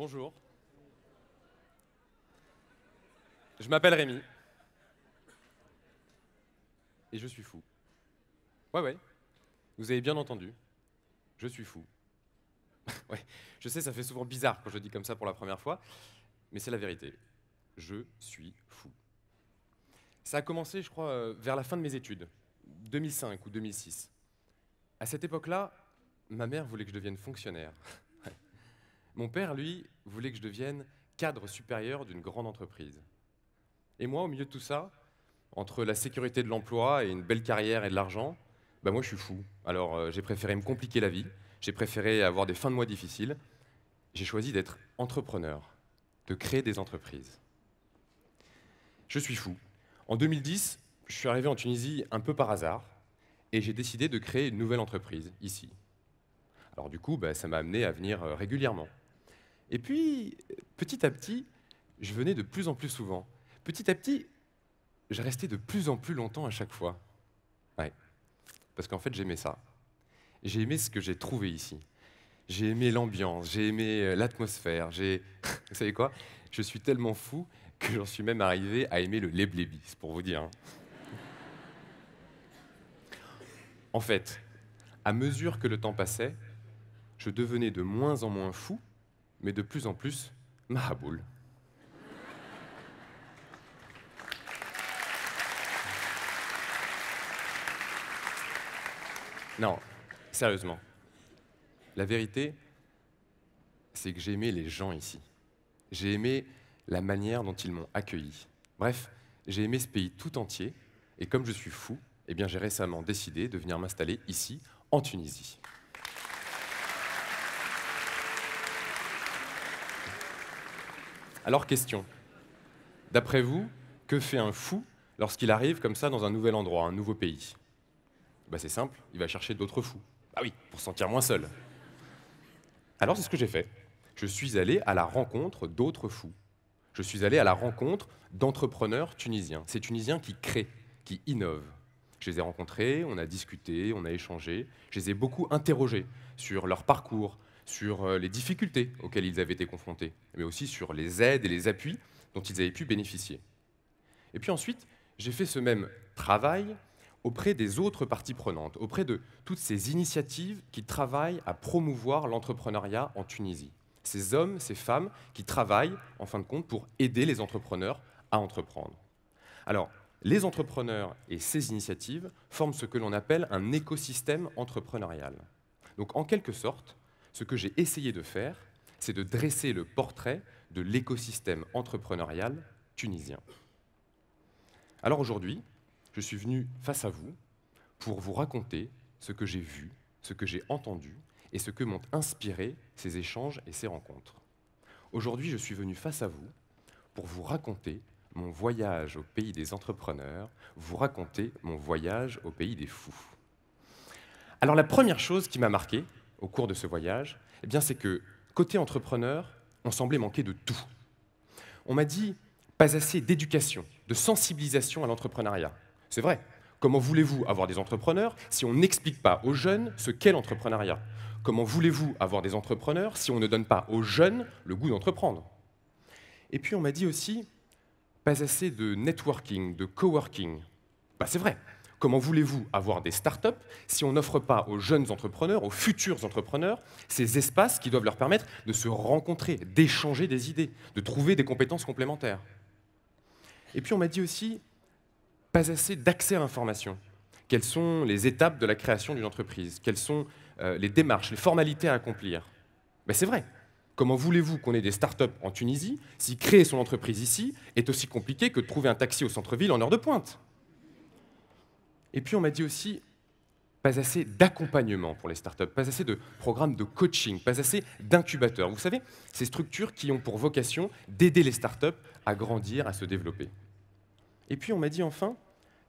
Bonjour. Je m'appelle Rémi. Et je suis fou. Ouais, ouais. Vous avez bien entendu. Je suis fou. ouais. Je sais, ça fait souvent bizarre quand je dis comme ça pour la première fois, mais c'est la vérité. Je suis fou. Ça a commencé, je crois, euh, vers la fin de mes études, 2005 ou 2006. À cette époque-là, ma mère voulait que je devienne fonctionnaire. Mon père, lui, voulait que je devienne cadre supérieur d'une grande entreprise. Et moi, au milieu de tout ça, entre la sécurité de l'emploi et une belle carrière et de l'argent, bah, moi je suis fou. Alors euh, j'ai préféré me compliquer la vie, j'ai préféré avoir des fins de mois difficiles. J'ai choisi d'être entrepreneur, de créer des entreprises. Je suis fou. En 2010, je suis arrivé en Tunisie un peu par hasard et j'ai décidé de créer une nouvelle entreprise ici. Alors du coup, bah, ça m'a amené à venir euh, régulièrement. Et puis, petit à petit, je venais de plus en plus souvent. Petit à petit, je restais de plus en plus longtemps à chaque fois. Ouais. Parce qu'en fait, j'aimais ça. J'ai aimé ce que j'ai trouvé ici. J'ai aimé l'ambiance, j'ai aimé euh, l'atmosphère, j'ai... Vous savez quoi Je suis tellement fou que j'en suis même arrivé à aimer le leblébis, pour vous dire. Hein. en fait, à mesure que le temps passait, je devenais de moins en moins fou mais de plus en plus Mahaboul. Non, sérieusement. La vérité, c'est que j'ai aimé les gens ici. J'ai aimé la manière dont ils m'ont accueilli. Bref, j'ai aimé ce pays tout entier, et comme je suis fou, eh bien j'ai récemment décidé de venir m'installer ici, en Tunisie. Alors question, d'après vous, que fait un fou lorsqu'il arrive comme ça dans un nouvel endroit, un nouveau pays bah, C'est simple, il va chercher d'autres fous. Ah oui, pour se sentir moins seul. Alors c'est ce que j'ai fait. Je suis allé à la rencontre d'autres fous. Je suis allé à la rencontre d'entrepreneurs tunisiens. Ces Tunisiens qui créent, qui innovent. Je les ai rencontrés, on a discuté, on a échangé. Je les ai beaucoup interrogés sur leur parcours, sur euh, les difficultés auxquelles ils avaient été confrontés, mais aussi sur les aides et les appuis dont ils avaient pu bénéficier. Et puis ensuite, j'ai fait ce même travail auprès des autres parties prenantes, auprès de toutes ces initiatives qui travaillent à promouvoir l'entrepreneuriat en Tunisie. Ces hommes, ces femmes qui travaillent, en fin de compte, pour aider les entrepreneurs à entreprendre. Alors, les entrepreneurs et ces initiatives forment ce que l'on appelle un écosystème entrepreneurial. Donc, en quelque sorte, ce que j'ai essayé de faire, c'est de dresser le portrait de l'écosystème entrepreneurial tunisien. Alors aujourd'hui, je suis venu face à vous pour vous raconter ce que j'ai vu, ce que j'ai entendu et ce que m'ont inspiré ces échanges et ces rencontres. Aujourd'hui, je suis venu face à vous pour vous raconter mon voyage au pays des entrepreneurs, vous raconter mon voyage au pays des fous. Alors la première chose qui m'a marqué, au cours de ce voyage, eh bien c'est que côté entrepreneur, on semblait manquer de tout. On m'a dit pas assez d'éducation, de sensibilisation à l'entrepreneuriat. C'est vrai. Comment voulez-vous avoir des entrepreneurs si on n'explique pas aux jeunes ce qu'est l'entrepreneuriat Comment voulez-vous avoir des entrepreneurs si on ne donne pas aux jeunes le goût d'entreprendre Et puis on m'a dit aussi, pas assez de networking, de coworking. Bah c'est vrai, Comment voulez-vous avoir des startups si on n'offre pas aux jeunes entrepreneurs, aux futurs entrepreneurs, ces espaces qui doivent leur permettre de se rencontrer, d'échanger des idées, de trouver des compétences complémentaires Et puis on m'a dit aussi, pas assez d'accès à l'information. Quelles sont les étapes de la création d'une entreprise Quelles sont euh, les démarches, les formalités à accomplir ben, C'est vrai, Comment voulez-vous qu'on ait des start-up en Tunisie si créer son entreprise ici est aussi compliqué que de trouver un taxi au centre-ville en heure de pointe et puis on m'a dit aussi, pas assez d'accompagnement pour les startups, pas assez de programmes de coaching, pas assez d'incubateurs. Vous savez, ces structures qui ont pour vocation d'aider les startups à grandir, à se développer. Et puis on m'a dit enfin,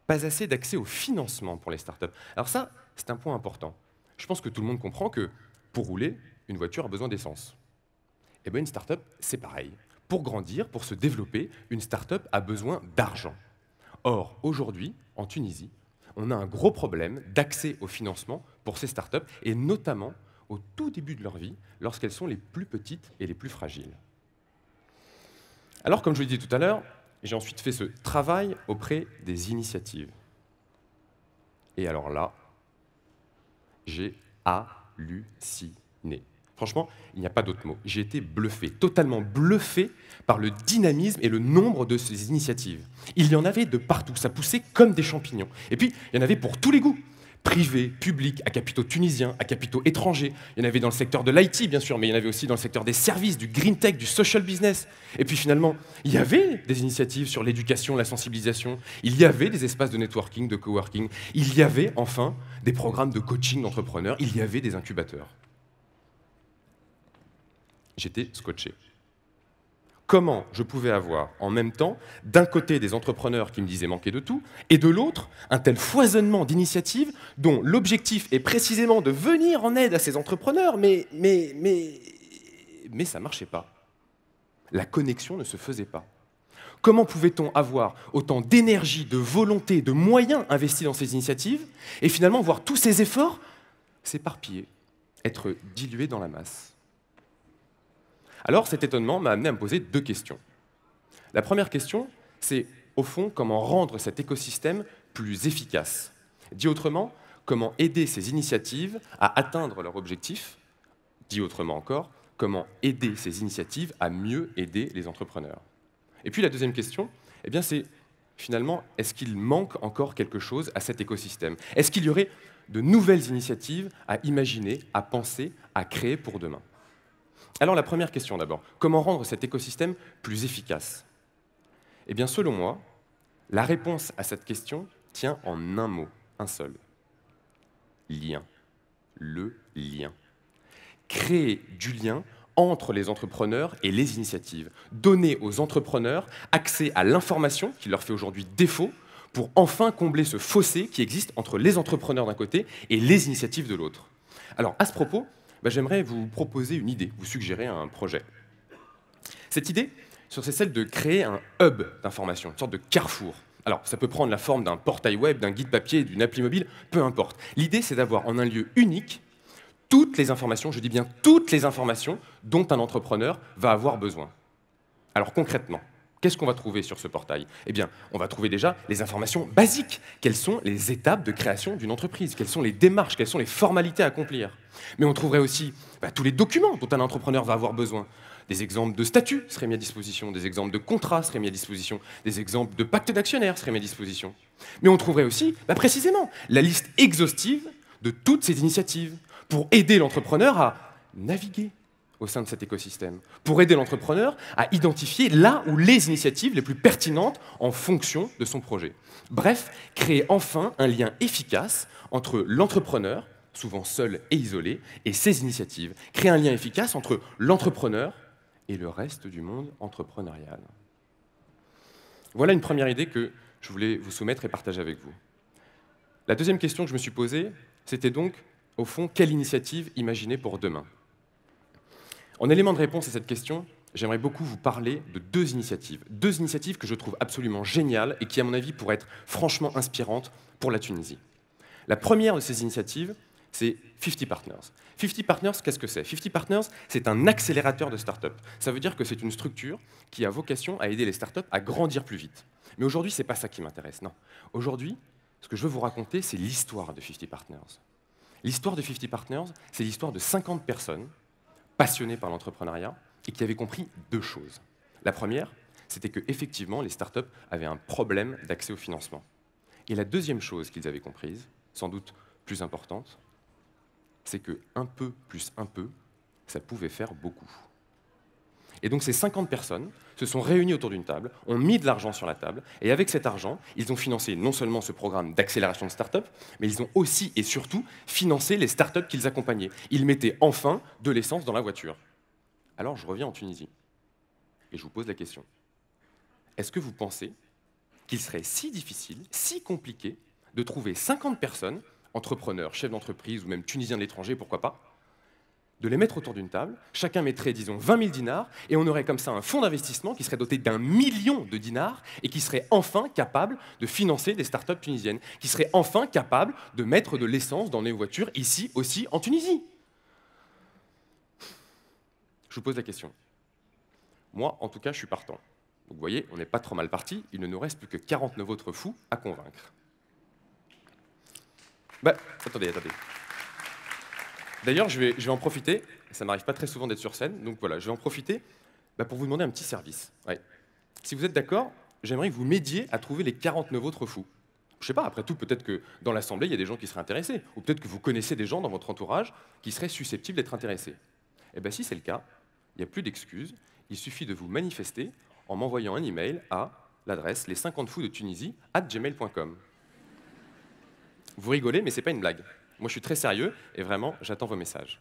pas assez d'accès au financement pour les startups. Alors ça, c'est un point important. Je pense que tout le monde comprend que pour rouler, une voiture a besoin d'essence. Eh bien une startup, c'est pareil. Pour grandir, pour se développer, une startup a besoin d'argent. Or, aujourd'hui, en Tunisie, on a un gros problème d'accès au financement pour ces startups, et notamment au tout début de leur vie, lorsqu'elles sont les plus petites et les plus fragiles. Alors, comme je vous l'ai dit tout à l'heure, j'ai ensuite fait ce travail auprès des initiatives. Et alors là, j'ai halluciné. Franchement, il n'y a pas d'autre mot. J'ai été bluffé, totalement bluffé par le dynamisme et le nombre de ces initiatives. Il y en avait de partout, ça poussait comme des champignons. Et puis, il y en avait pour tous les goûts privés, publics, à capitaux tunisiens, à capitaux étrangers. Il y en avait dans le secteur de l'IT, bien sûr, mais il y en avait aussi dans le secteur des services, du green tech, du social business. Et puis finalement, il y avait des initiatives sur l'éducation, la sensibilisation, il y avait des espaces de networking, de coworking, il y avait enfin des programmes de coaching d'entrepreneurs, il y avait des incubateurs. J'étais scotché. Comment je pouvais avoir en même temps, d'un côté, des entrepreneurs qui me disaient manquer de tout, et de l'autre, un tel foisonnement d'initiatives dont l'objectif est précisément de venir en aide à ces entrepreneurs, mais, mais, mais, mais ça ne marchait pas. La connexion ne se faisait pas. Comment pouvait-on avoir autant d'énergie, de volonté, de moyens investis dans ces initiatives et finalement voir tous ces efforts s'éparpiller, être dilués dans la masse alors cet étonnement m'a amené à me poser deux questions. La première question, c'est au fond comment rendre cet écosystème plus efficace. Dit autrement, comment aider ces initiatives à atteindre leur objectif. Dit autrement encore, comment aider ces initiatives à mieux aider les entrepreneurs. Et puis la deuxième question, eh c'est finalement, est-ce qu'il manque encore quelque chose à cet écosystème Est-ce qu'il y aurait de nouvelles initiatives à imaginer, à penser, à créer pour demain alors la première question d'abord, comment rendre cet écosystème plus efficace Eh bien selon moi, la réponse à cette question tient en un mot, un seul. Lien. Le lien. Créer du lien entre les entrepreneurs et les initiatives. Donner aux entrepreneurs accès à l'information qui leur fait aujourd'hui défaut pour enfin combler ce fossé qui existe entre les entrepreneurs d'un côté et les initiatives de l'autre. Alors à ce propos, bah, j'aimerais vous proposer une idée, vous suggérer un projet. Cette idée, c'est celle de créer un hub d'information, une sorte de carrefour. Alors, ça peut prendre la forme d'un portail web, d'un guide papier, d'une appli mobile, peu importe. L'idée, c'est d'avoir en un lieu unique toutes les informations, je dis bien toutes les informations dont un entrepreneur va avoir besoin. Alors concrètement, Qu'est-ce qu'on va trouver sur ce portail Eh bien, on va trouver déjà les informations basiques. Quelles sont les étapes de création d'une entreprise Quelles sont les démarches Quelles sont les formalités à accomplir Mais on trouverait aussi bah, tous les documents dont un entrepreneur va avoir besoin. Des exemples de statuts seraient mis à disposition, des exemples de contrats seraient mis à disposition, des exemples de pactes d'actionnaires seraient mis à disposition. Mais on trouverait aussi, bah, précisément, la liste exhaustive de toutes ces initiatives pour aider l'entrepreneur à naviguer au sein de cet écosystème, pour aider l'entrepreneur à identifier là où les initiatives les plus pertinentes en fonction de son projet. Bref, créer enfin un lien efficace entre l'entrepreneur, souvent seul et isolé, et ses initiatives. Créer un lien efficace entre l'entrepreneur et le reste du monde entrepreneurial. Voilà une première idée que je voulais vous soumettre et partager avec vous. La deuxième question que je me suis posée, c'était donc, au fond, quelle initiative imaginer pour demain en élément de réponse à cette question, j'aimerais beaucoup vous parler de deux initiatives. Deux initiatives que je trouve absolument géniales et qui, à mon avis, pourraient être franchement inspirantes pour la Tunisie. La première de ces initiatives, c'est 50 Partners. 50 Partners, qu'est-ce que c'est 50 Partners, c'est un accélérateur de start-up. Ça veut dire que c'est une structure qui a vocation à aider les start-up à grandir plus vite. Mais aujourd'hui, ce n'est pas ça qui m'intéresse, non. Aujourd'hui, ce que je veux vous raconter, c'est l'histoire de 50 Partners. L'histoire de 50 Partners, c'est l'histoire de 50 personnes passionné par l'entrepreneuriat et qui avait compris deux choses. La première, c'était qu'effectivement, effectivement les startups avaient un problème d'accès au financement. Et la deuxième chose qu'ils avaient comprise, sans doute plus importante, c'est que un peu plus un peu, ça pouvait faire beaucoup. Et donc ces 50 personnes se sont réunies autour d'une table, ont mis de l'argent sur la table, et avec cet argent, ils ont financé non seulement ce programme d'accélération de start-up, mais ils ont aussi et surtout financé les start-up qu'ils accompagnaient. Ils mettaient enfin de l'essence dans la voiture. Alors je reviens en Tunisie, et je vous pose la question. Est-ce que vous pensez qu'il serait si difficile, si compliqué, de trouver 50 personnes, entrepreneurs, chefs d'entreprise ou même tunisiens de l'étranger, pourquoi pas, de les mettre autour d'une table, chacun mettrait, disons, 20 000 dinars, et on aurait comme ça un fonds d'investissement qui serait doté d'un million de dinars et qui serait enfin capable de financer des startups tunisiennes, qui serait enfin capable de mettre de l'essence dans les voitures ici aussi en Tunisie. Je vous pose la question. Moi, en tout cas, je suis partant. vous voyez, on n'est pas trop mal parti, il ne nous reste plus que 49 autres fous à convaincre. Ben, attendez, attendez. D'ailleurs, je vais, en profiter. Ça m'arrive pas très souvent d'être sur scène, donc voilà, je vais en profiter bah, pour vous demander un petit service. Si vous êtes d'accord, j'aimerais que vous m'aidiez à trouver les 49 autres fous. Je sais pas, après tout, peut-être que dans l'Assemblée, il y a des gens qui seraient intéressés. Ou peut-être que vous connaissez des gens dans votre entourage qui seraient susceptibles d'être intéressés. Eh bien, si c'est le cas, il n'y a plus d'excuses. Il suffit de vous manifester en m'envoyant un email à l'adresse les 50 fous de Tunisie at gmail.com. Vous rigolez, mais ce c'est pas une blague. Moi, je suis très sérieux et vraiment, j'attends vos messages.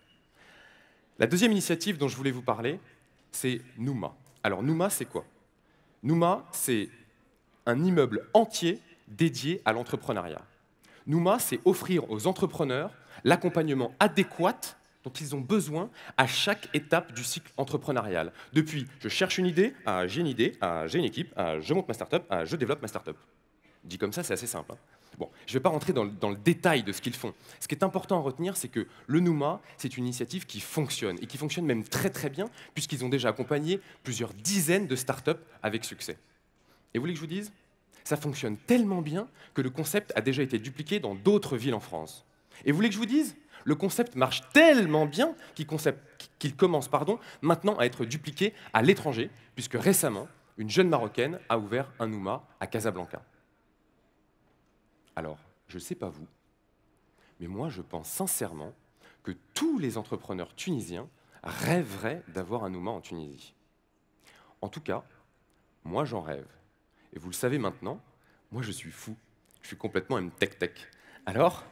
La deuxième initiative dont je voulais vous parler, c'est NUMA. Alors, NUMA, c'est quoi NUMA, c'est un immeuble entier dédié à l'entrepreneuriat. NUMA, c'est offrir aux entrepreneurs l'accompagnement adéquat dont ils ont besoin à chaque étape du cycle entrepreneurial. Depuis je cherche une idée, ah, j'ai une idée, ah, j'ai une équipe, ah, je monte ma startup, je développe ma startup. Dit comme ça, c'est assez simple. Hein. Bon, je ne vais pas rentrer dans le, détail de ce qu'ils font. Ce qui est important à retenir, c'est que le Nouma, c'est une initiative qui fonctionne, et qui fonctionne même très très bien, puisqu'ils ont déjà accompagné plusieurs dizaines de startups avec succès. Et vous voulez que je vous dise Ça fonctionne tellement bien que le concept a déjà été dupliqué dans d'autres villes en France. Et vous voulez que je vous dise Le concept marche tellement bien qu'il, commence maintenant à être dupliqué à l'étranger, puisque récemment, une jeune Marocaine a ouvert un Nouma à Casablanca. Alors, je ne sais pas vous, mais moi je pense sincèrement que tous les entrepreneurs tunisiens rêveraient d'avoir un Ouma en Tunisie. En tout cas, moi j'en rêve. Et vous le savez maintenant, moi je suis fou. Je suis complètement un tech-tech. Alors,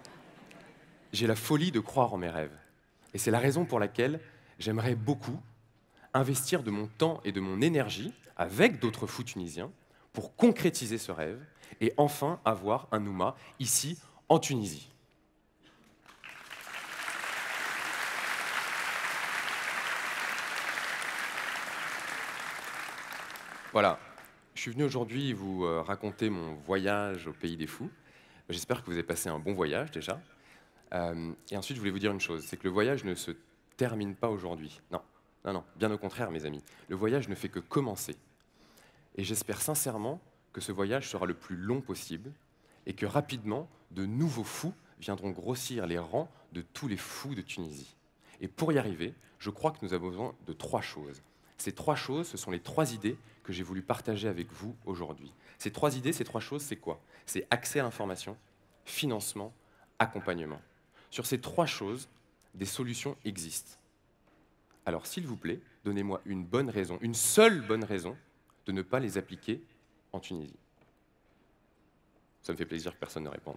j'ai la folie de croire en mes rêves. Et c'est la raison pour laquelle j'aimerais beaucoup investir de mon temps et de mon énergie avec d'autres fous tunisiens pour concrétiser ce rêve et enfin avoir un Nouma ici en Tunisie. Voilà, je suis venu aujourd'hui vous euh, raconter mon voyage au pays des fous. J'espère que vous avez passé un bon voyage déjà. Euh, et ensuite, je voulais vous dire une chose, c'est que le voyage ne se termine pas aujourd'hui. Non, non, non, bien au contraire, mes amis. Le voyage ne fait que commencer. Et j'espère sincèrement que ce voyage sera le plus long possible et que rapidement, de nouveaux fous viendront grossir les rangs de tous les fous de Tunisie. Et pour y arriver, je crois que nous avons besoin de trois choses. Ces trois choses, ce sont les trois idées que j'ai voulu partager avec vous aujourd'hui. Ces trois idées, ces trois choses, c'est quoi C'est accès à l'information, financement, accompagnement. Sur ces trois choses, des solutions existent. Alors s'il vous plaît, donnez-moi une bonne raison, une seule bonne raison, de ne pas les appliquer en Tunisie Ça me fait plaisir que personne ne réponde.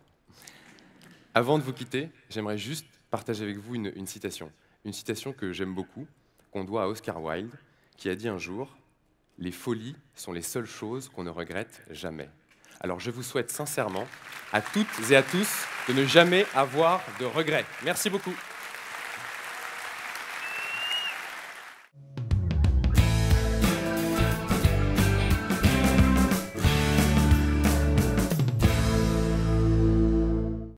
Avant de vous quitter, j'aimerais juste partager avec vous une, une citation. Une citation que j'aime beaucoup, qu'on doit à Oscar Wilde, qui a dit un jour Les folies sont les seules choses qu'on ne regrette jamais. Alors je vous souhaite sincèrement à toutes et à tous de ne jamais avoir de regrets. Merci beaucoup.